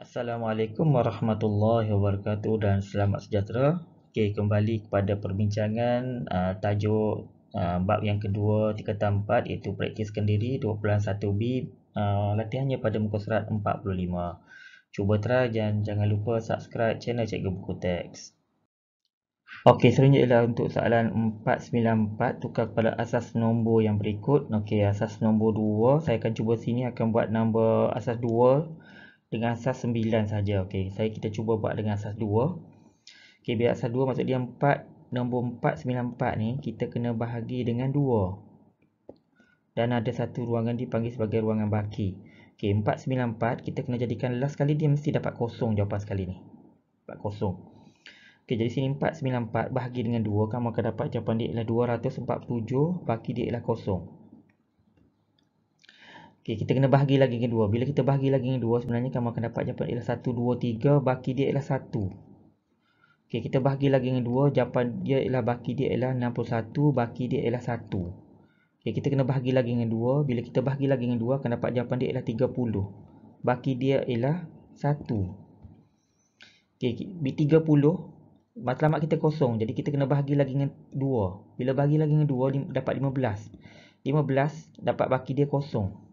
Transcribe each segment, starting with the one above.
Assalamualaikum warahmatullahi wabarakatuh dan selamat sejahtera. Okey, kembali kepada perbincangan uh, tajuk uh, bab yang kedua tingkatan 4 iaitu praktis kendiri 2.1B uh, latihannya pada muka serat 45. Cuba try dan jangan lupa subscribe channel Cikgu Buku Teks. Okey, seterusnya ialah untuk soalan 494 tukar kepada asas nombor yang berikut. Okey, asas nombor 2 saya akan cuba sini akan buat nombor asas 2 dengan asas 9 saja. Okey, saya kita cuba buat dengan asas 2. Okey, biar asas 2 maksud dia 4 nombor 4 9 4 ni kita kena bahagi dengan 2. Dan ada satu ruangan dipanggil sebagai ruangan baki. Okey, 4 9 4 kita kena jadikan last kali dia mesti dapat kosong jawapan sekali ni. Dapat kosong. Okey, jadi sini 4 9 4 bahagi dengan 2 kamu akan dapat jawapan dia ialah 247 baki dia ialah kosong. Okay, kita kena bahagi lagi dengan 2. Bila kita bahagi lagi dengan 2, sebenarnya kamu akan dapat jawapan ialah 1, 2, 3. Baki dia ialah 1. Okay, kita bahagi lagi dengan 2. Jawapan dia ialah baki dia ialah 61. Baki dia ialah 1. Okay, kita kena bahagi lagi dengan 2. Bila kita bahagi lagi dengan 2, akan dapat jawapan dia ialah 30. Baki dia ialah 1. Okay, B30. Matlamat kita kosong. Jadi, kita kena bahagi lagi dengan 2. Bila bahagi lagi dengan 2, dapat 15. 15 dapat baki dia kosong.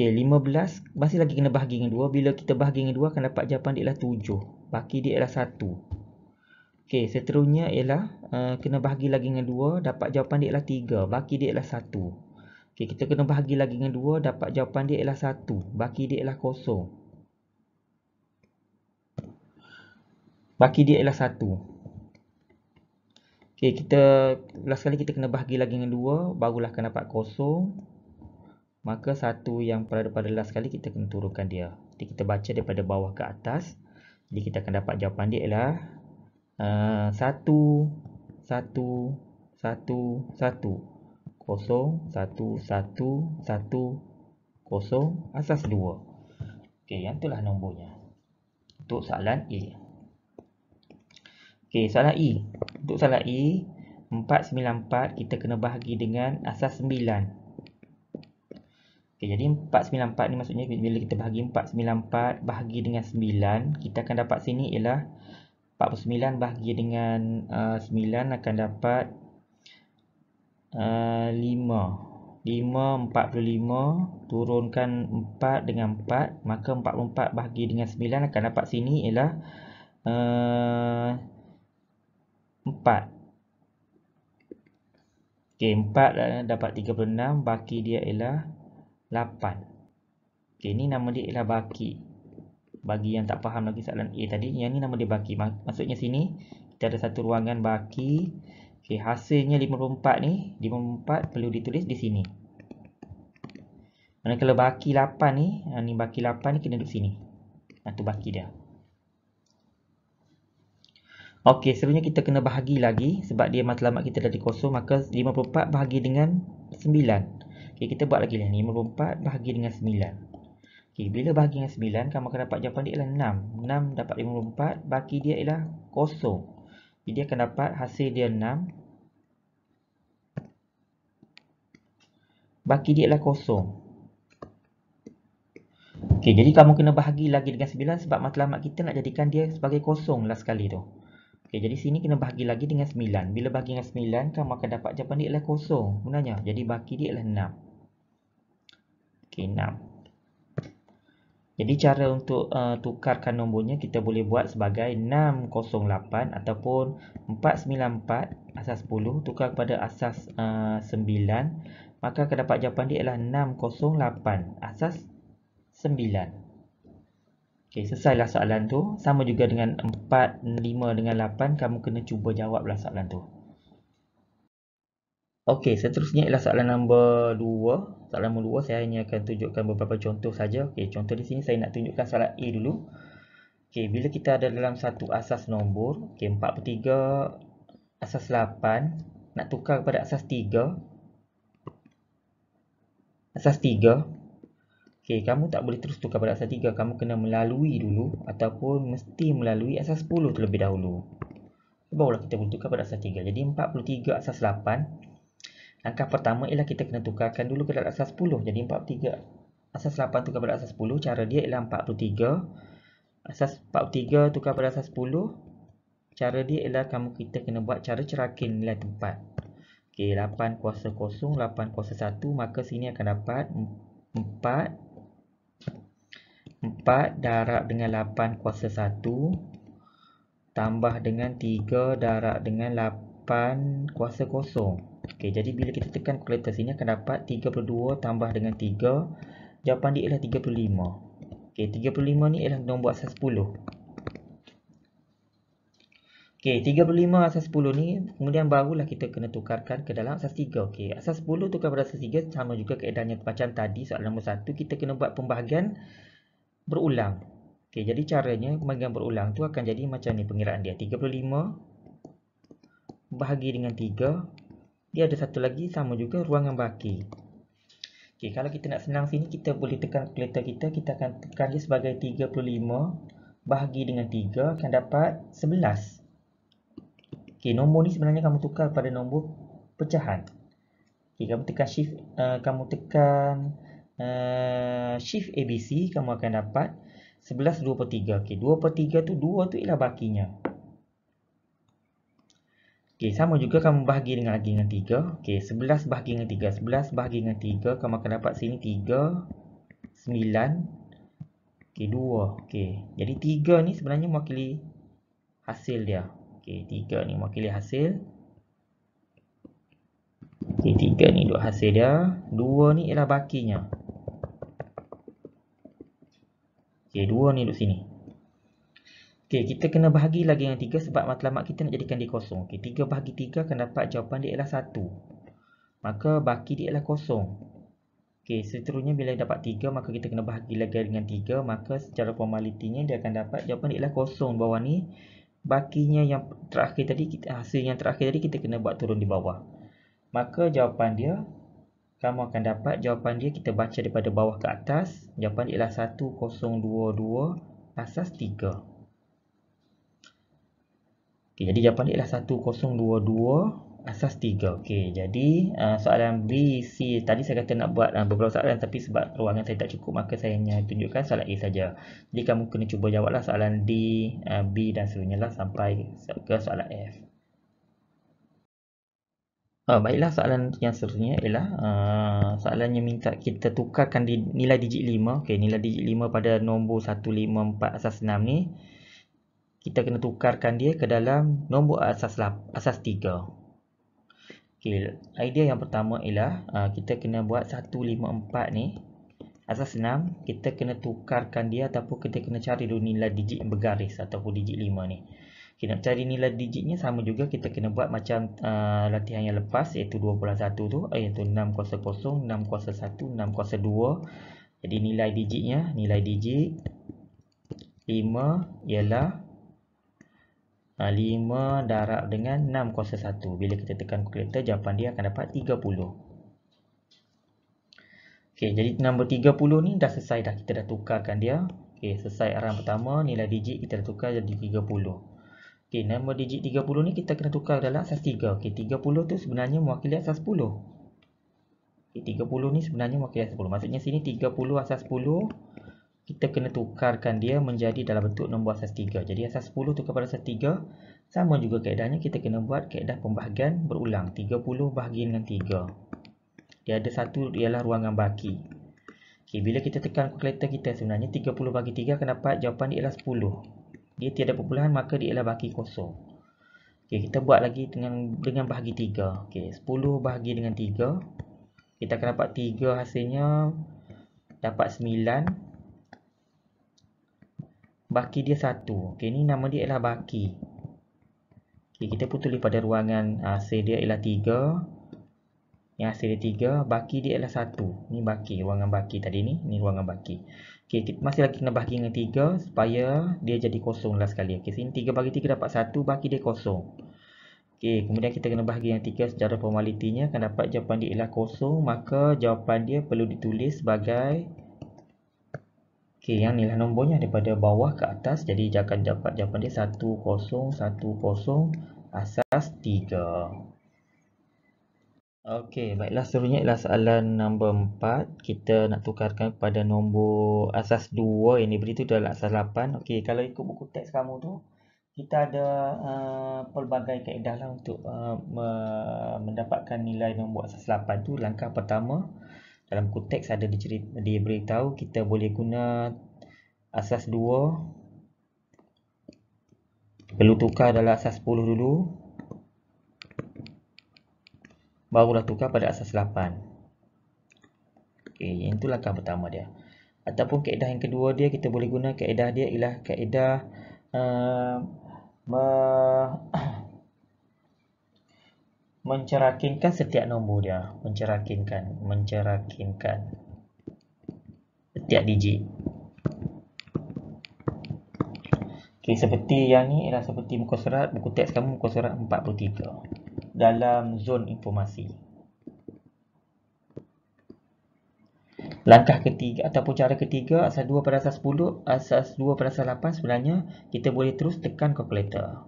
Okey, 15 masih lagi kena bahagi dengan 2. Bila kita bahagi dengan 2 akan dapat jawapan dia ialah 7. Baki dia ialah 1. Okey, seterusnya ialah uh, kena bahagi lagi dengan 2 dapat jawapan dia ialah 3. Baki dia ialah 1. Okey, kita kena bahagi lagi dengan 2 dapat jawapan dia ialah 1. Baki dia ialah kosong. Baki dia ialah 1. Okey, kita last sekali kita kena bahagi lagi dengan 2 barulah akan dapat kosong maka satu yang pada pada last sekali kita kena turunkan dia jadi kita baca daripada bawah ke atas jadi kita akan dapat jawapan dia ialah eh, satu satu satu satu kosong satu satu satu kosong asas dua. ok yang itulah nombornya untuk soalan A ok soalan E untuk soalan E 494 kita kena bahagi dengan asas sembilan. Okay, jadi 494 ni maksudnya bila kita bahagi 494 bahagi dengan 9 kita akan dapat sini ialah 49 bahagi dengan uh, 9 akan dapat uh, 5 5, 45 turunkan 4 dengan 4 maka 44 bahagi dengan 9 akan dapat sini ialah uh, 4 Okay, 4 dapat 36 bahagi dia ialah Lapan. Okay, ni nama dia ialah baki. Bagi yang tak faham lagi soalan A tadi, yang ni nama dia baki. Maksudnya sini kita ada satu ruangan baki. Okay, hasilnya 54 ni, 54 perlu ditulis di sini. Mana kalau baki 8 ni, ni baki 8 ni kena duduk sini. Satu baki dia. Okey, sebenarnya kita kena bahagi lagi sebab dia matlamat kita dah dikosong, maka 54 bahagi dengan 9. Okey, kita buat lagi lah ni. 54 bahagi dengan 9. Okey, bila bahagi dengan 9, kamu akan dapat jawapan dia ialah 6. 6 dapat 54, bahagi dia ialah kosong. Jadi, dia akan dapat hasil dia 6. Bahagi dia ialah kosong. Okey, jadi kamu kena bahagi lagi dengan 9 sebab matlamat kita nak jadikan dia sebagai kosong lah sekali tu. Okey, jadi sini kena bahagi lagi dengan 9. Bila bahagi dengan 9, kamu akan dapat jawapan dia ialah kosong. Sebenarnya, jadi bahagi dia ialah 6. Okey, 6. Jadi cara untuk uh, tukarkan nombornya kita boleh buat sebagai 608 ataupun 494 asas 10 tukar kepada asas uh, 9 maka akan dapat jawapan dia ialah 608 asas 9. Okey, selesailah soalan tu. Sama juga dengan 4, 5 dengan 8 kamu kena cuba jawablah soalan tu. Okey, seterusnya ialah soalan nombor 2. Soalan nombor 2 saya hanya akan tunjukkan beberapa contoh saja. Okey, contoh di sini saya nak tunjukkan soalan A dulu. Okey, bila kita ada dalam satu asas nombor, okey 4/3 asas 8 nak tukar kepada asas 3. Asas 3. Okey, kamu tak boleh terus tukar pada asas 3. Kamu kena melalui dulu ataupun mesti melalui asas 10 terlebih dahulu. Barulah kita boleh tukar pada asas 3. Jadi 43 asas Langkah pertama ialah kita kena tukarkan dulu kepada asas 10. Jadi 43. Asas 8 tukar pada asas 10. Cara dia ialah 43. Asas 43 tukar pada asas 10. Cara dia ialah kamu kita kena buat cara cerakin nilai tempat. Okey, 8 kuasa 0, 8 kuasa 1. Maka sini akan dapat 4. 4 darab dengan 8 kuasa 1. Tambah dengan 3 darab dengan 8 kuasa kosong. Okey, jadi bila kita tekan kalkulator sini akan dapat 32 tambah dengan 3. Jawapan dia ialah 35. Okey, 35 ni ialah nombor asas 10. Okey, 35 asas 10 ni kemudian barulah kita kena tukarkan ke dalam asas 3. Okey, asas 10 tukar pada asas 3 sama juga keadaannya macam tadi soalan nombor 1 kita kena buat pembahagian berulang. Okey, jadi caranya pembahagian berulang tu akan jadi macam ni pengiraan dia. 35 bahagi dengan 3 dia ada satu lagi sama juga ruangan baki. Okey, kalau kita nak senang sini kita boleh tekan kalkulator kita, kita akan tekan dia sebagai 35 bahagi dengan 3 akan dapat 11. Okey, nombor ni sebenarnya kamu tukar pada nombor pecahan. Okey, kamu tekan shift uh, kamu tekan uh, shift ABC kamu akan dapat 11 2/3. Okey, 2/3 tu 2 tu ialah bakinya. Okey, sama juga kamu bahagi dengan lagi dengan 3. Okey, 11 bahagi dengan 3. 11 bahagi dengan 3. Kamu akan dapat sini 3, 9, okay, 2. Okey, jadi 3 ni sebenarnya mewakili hasil dia. Okey, 3 ni mewakili hasil. Okey, 3 ni duk hasil dia. 2 ni ialah bakinya. Okey, 2 ni duk sini. Okey, kita kena bahagi lagi yang tiga sebab matlamat kita nak jadikan dia kosong. Okey, tiga bahagi tiga akan dapat jawapan dia ialah satu. Maka baki dia ialah kosong. Okey, seterusnya bila dapat tiga, maka kita kena bahagi lagi dengan tiga. Maka secara formalitinya dia akan dapat jawapan dia ialah kosong. Bawah ni, bakinya yang terakhir tadi, ah, hasil yang terakhir tadi kita kena buat turun di bawah. Maka jawapan dia, kamu akan dapat jawapan dia kita baca daripada bawah ke atas. Jawapan dia ialah satu, kosong, dua, dua, asas tiga. Okay, jadi jawapan dia ialah 1022 asas 3. Okey. jadi uh, soalan B, C. Tadi saya kata nak buat uh, beberapa soalan tapi sebab ruangan saya tak cukup maka saya hanya tunjukkan soalan A saja. Jadi kamu kena cuba jawablah soalan D, uh, B dan seterusnya lah sampai ke soalan F. Uh, baiklah, soalan yang seterusnya ialah uh, soalan yang minta kita tukarkan di, nilai digit 5. Okey. nilai digit 5 pada nombor 154 asas 6 ni kita kena tukarkan dia ke dalam nombor asas asas 3. Okey, idea yang pertama ialah uh, kita kena buat 154 ni asas 6 kita kena tukarkan dia ataupun kita kena cari dulu nilai digit yang bergaris ataupun digit 5 ni. Kita okay, nak cari nilai digitnya sama juga kita kena buat macam uh, latihan yang lepas iaitu 21 tu eh, iaitu 600, 601, 602. Jadi nilai digitnya, nilai digit 5 ialah 5 ah, darab dengan 6 kuasa 1. Bila kita tekan kalkulator, jawapan dia akan dapat 30. Okey, jadi nombor 30 ni dah selesai dah. Kita dah tukarkan dia. Okey, selesai arahan pertama, nilai digit kita dah tukar jadi 30. Okey, nombor digit 30 ni kita kena tukar dalam asas 3. Okey, 30 tu sebenarnya mewakili asas 10. Okey, 30 ni sebenarnya mewakili asas 10. Maksudnya sini 30 asas 10 kita kena tukarkan dia menjadi dalam bentuk nombor asas 3. Jadi asas 10 tukar pada asas 3. Sama juga keadaannya kita kena buat keadaan pembahagian berulang. 30 bahagian dengan 3. Dia ada satu ialah ruangan baki. Okay, bila kita tekan kalkulator kita sebenarnya 30 bagi 3 akan dapat jawapan dia ialah 10. Dia tiada perpuluhan maka dia ialah baki kosong. Okay, kita buat lagi dengan dengan bahagi 3. Okay, 10 bahagi dengan 3. Kita akan dapat 3 hasilnya dapat 9 baki dia satu. Okey, ni nama dia ialah baki. Okey, kita putul pada ruangan hasil dia ialah tiga. Yang hasil dia 3, baki dia ialah satu. Ni baki, ruangan baki tadi ni. Ni ruangan baki. Okey, kita masih lagi kena bahagi dengan tiga supaya dia jadi kosong lah sekali. Okey, sini 3 bagi tiga dapat satu, baki dia kosong. Okey, kemudian kita kena bahagi yang tiga secara formalitinya. Akan dapat jawapan dia ialah kosong. Maka jawapan dia perlu ditulis sebagai Okey, yang nilai nombornya daripada bawah ke atas. Jadi, jangan dapat jawapan dia 1010 asas 3. Okey, baiklah. Seterusnya ialah soalan nombor 4. Kita nak tukarkan kepada nombor asas 2. Ini beritahu adalah asas 8. Okey, kalau ikut buku teks kamu tu, kita ada uh, pelbagai kaedah lah untuk uh, mendapatkan nilai nombor asas 8 tu. Langkah pertama, dalam konteks ada dicerita diberitahu kita boleh guna asas 2 perlu tukar dalam asas 10 dulu barulah tukar pada asas 8 okey yang itu langkah pertama dia ataupun kaedah yang kedua dia kita boleh guna kaedah dia ialah kaedah uh, mencerakinkan setiap nombor dia mencerakinkan mencerakinkan setiap digit Okay, seperti yang ni ialah seperti muka surat buku teks kamu muka surat 43 dalam zon informasi langkah ketiga ataupun cara ketiga asas 2 pada asas 10 asas 2 pada asas 8 sebenarnya kita boleh terus tekan kalkulator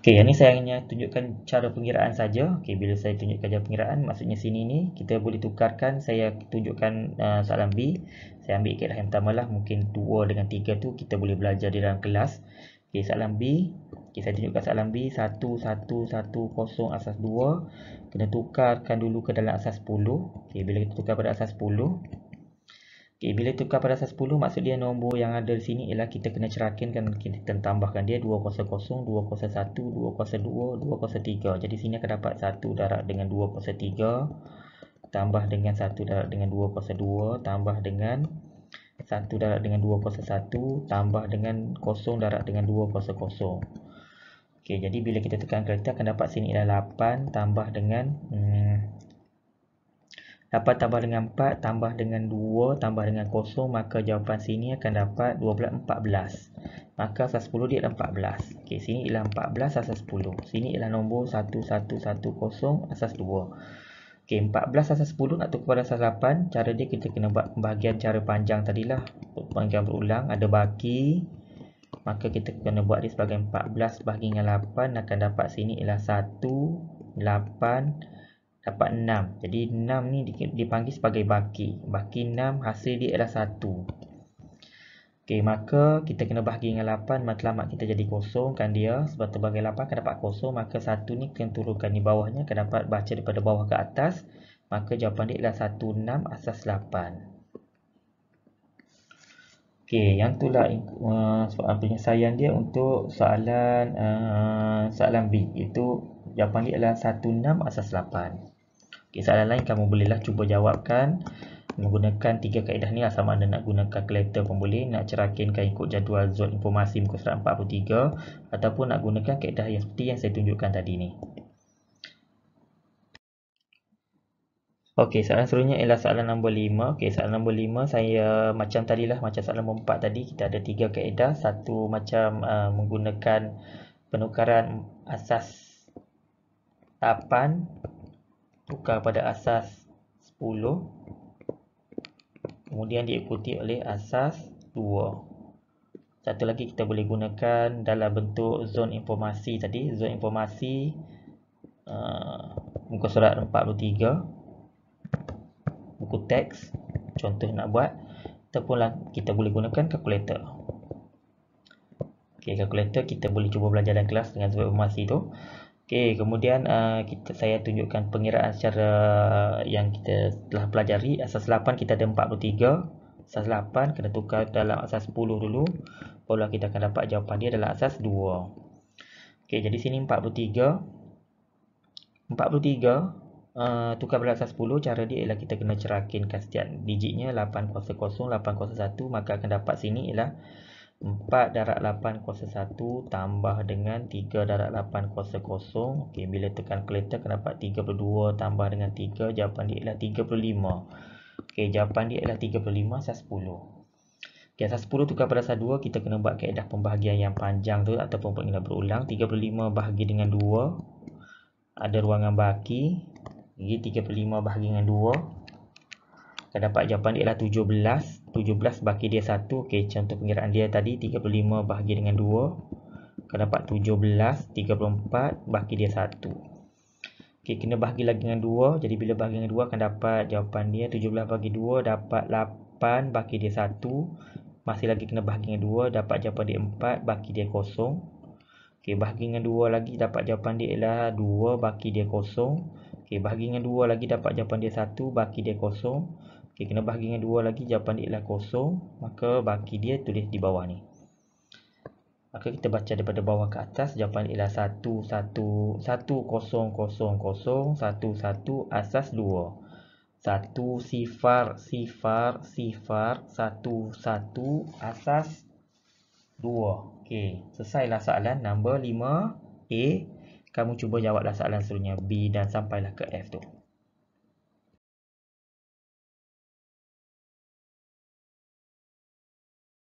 Okey, yang ni saya hanya tunjukkan cara pengiraan saja. Okey, bila saya tunjukkan cara pengiraan, maksudnya sini ni kita boleh tukarkan. Saya tunjukkan uh, soalan B. Saya ambil kira yang pertama lah. Mungkin 2 dengan 3 tu kita boleh belajar di dalam kelas. Okey, soalan B. Okey, saya tunjukkan soalan B. 1, 1, 1, 0, asas 2. Kena tukarkan dulu ke dalam asas 10. Okey, bila kita tukar pada asas 10. Okay, bila tukar pada asas 10, maksud dia nombor yang ada di sini ialah kita kena cerakinkan, kita tambahkan dia 200, 201, 202, 203. Jadi sini akan dapat 1 darab dengan 203, tambah dengan 1 darab dengan 202, tambah dengan 1 darab dengan 201, tambah dengan 0 darab dengan 200. Okay, jadi bila kita tekan kereta, akan dapat sini ialah 8, tambah dengan... Hmm, 8 tambah dengan 4 tambah dengan 2 tambah dengan kosong maka jawapan sini akan dapat 12, 14. Maka asas 10 dia adalah 14. Okay sini ialah 14 asas 10. Sini ialah nombor 1, 1, 1, 0 asas 2. Okey, 14 asas 10 nak tukar pada asas 8. Cara dia kita kena buat pembahagian cara panjang tadilah. Pembahagian berulang, ada baki. Maka kita kena buat dia sebagai 14 bahagi dengan 8. Akan dapat sini ialah 1, 8, 8 dapat 6. Jadi 6 ni dipanggil sebagai baki. Baki 6 hasil dia adalah 1. Okey, maka kita kena bahagi dengan 8 matlamat kita jadi kosongkan dia sebab terbahagi 8 akan dapat kosong maka 1 ni kena turunkan di bawahnya akan dapat baca daripada bawah ke atas maka jawapan dia ialah 1 6 asas 8. Okey, yang itulah uh, soalan uh, penyelesaian dia untuk soalan uh, soalan B iaitu jawapan dia ialah 1 6 asas 8. Okay, soalan lain kamu bolehlah cuba jawabkan menggunakan tiga kaedah ni lah sama ada nak guna calculator pun boleh nak cerakinkan ikut jadual zon informasi muka surat 43 ataupun nak gunakan kaedah yang seperti yang saya tunjukkan tadi ni ok soalan seluruhnya ialah soalan nombor 5 ok soalan nombor 5 saya macam tadi lah macam soalan nombor 4 tadi kita ada tiga kaedah satu macam uh, menggunakan penukaran asas tapan tukar pada asas 10 kemudian diikuti oleh asas 2 satu lagi kita boleh gunakan dalam bentuk zon informasi tadi zon informasi uh, muka surat 43 buku teks contoh nak buat ataupun lah kita boleh gunakan kalkulator ok kalkulator kita boleh cuba belajar dalam kelas dengan zon informasi tu Okey, kemudian uh, kita saya tunjukkan pengiraan secara yang kita telah pelajari. Asas 8 kita ada 43. Asas 8 kena tukar dalam asas 10 dulu. Barulah kita akan dapat jawapan dia adalah asas 2. Okey, jadi sini 43. 43 Uh, tukar pada asas 10, cara dia ialah kita kena cerakinkan setiap digitnya 8 kuasa 0, 8 kuasa 1 maka akan dapat sini ialah 4 darat 8 kuasa 1 tambah dengan 3 darat 8 kuasa kosong. Okey, bila tekan kereta dapat 32 tambah dengan 3 jawapan dia ialah 35 Okey, jawapan dia ialah 35 asas 10 okay, asas 10 tukar pada asas 2 kita kena buat keadaan pembahagian yang panjang tu ataupun pengenal berulang 35 bahagi dengan 2 ada ruangan baki jadi 35 bahagi dengan 2 kita dapat jawapan dia ialah 17 17 bagi dia 1 ok contoh pengiraan dia tadi 35 bahagi dengan 2 akan dapat 17 34 bagi dia 1 ok kena bahagi lagi dengan 2 jadi bila bahagi dengan 2 akan dapat jawapan dia 17 bagi 2 dapat 8 bagi dia 1 masih lagi kena bahagi dengan 2 dapat jawapan dia 4 bagi dia kosong. ok bahagi dengan 2 lagi dapat jawapan dia ialah 2 bagi dia kosong. ok bahagi dengan 2 lagi dapat jawapan dia 1 bagi dia kosong. Okay, kena bahagi dengan 2 lagi jawapan dia ialah kosong maka baki dia tulis di bawah ni maka kita baca daripada bawah ke atas jawapan dia ialah 1 1 1 0 0 0 1 asas 2 satu sifar sifar sifar satu satu asas 2 ok selesailah soalan nombor lima A kamu cuba jawablah soalan seterusnya B dan sampailah ke F tu